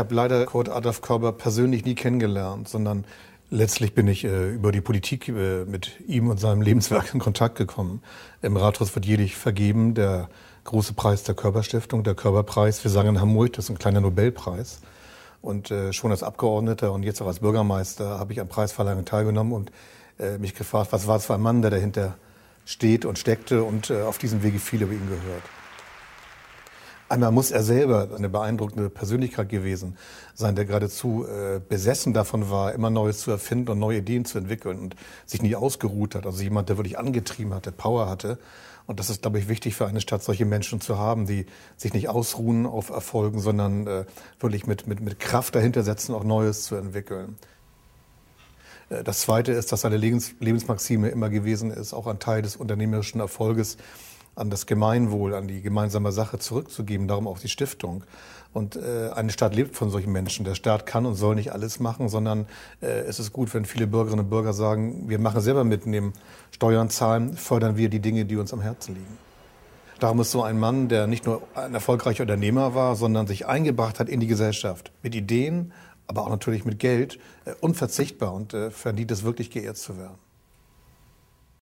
habe leider Kurt Adolf Körber persönlich nie kennengelernt, sondern letztlich bin ich äh, über die Politik äh, mit ihm und seinem Lebenswerk in Kontakt gekommen. Im Rathaus wird jährlich vergeben der große Preis der Körperstiftung, der Körperpreis. Wir sagen in Hamburg, das ist ein kleiner Nobelpreis. Und äh, schon als Abgeordneter und jetzt auch als Bürgermeister habe ich am Preisverleihung teilgenommen und äh, mich gefragt, was war es für ein Mann, der dahinter steht und steckte und äh, auf diesem Wege viel über ihn gehört. Einmal muss er selber eine beeindruckende Persönlichkeit gewesen sein, der geradezu äh, besessen davon war, immer Neues zu erfinden und neue Ideen zu entwickeln und sich nie ausgeruht hat. Also jemand, der wirklich angetrieben hatte, Power hatte. Und das ist, glaube ich, wichtig für eine Stadt, solche Menschen zu haben, die sich nicht ausruhen auf Erfolgen, sondern äh, wirklich mit, mit, mit Kraft dahinter setzen, auch Neues zu entwickeln. Äh, das Zweite ist, dass seine Lebens Lebensmaxime immer gewesen ist, auch ein Teil des unternehmerischen Erfolges, an das Gemeinwohl, an die gemeinsame Sache zurückzugeben, darum auch die Stiftung. Und äh, eine Stadt lebt von solchen Menschen. Der Staat kann und soll nicht alles machen, sondern äh, es ist gut, wenn viele Bürgerinnen und Bürger sagen, wir machen selber mit, nehmen Steuern zahlen, fördern wir die Dinge, die uns am Herzen liegen. Darum ist so ein Mann, der nicht nur ein erfolgreicher Unternehmer war, sondern sich eingebracht hat in die Gesellschaft mit Ideen, aber auch natürlich mit Geld, äh, unverzichtbar und äh, verdient es wirklich geehrt zu werden.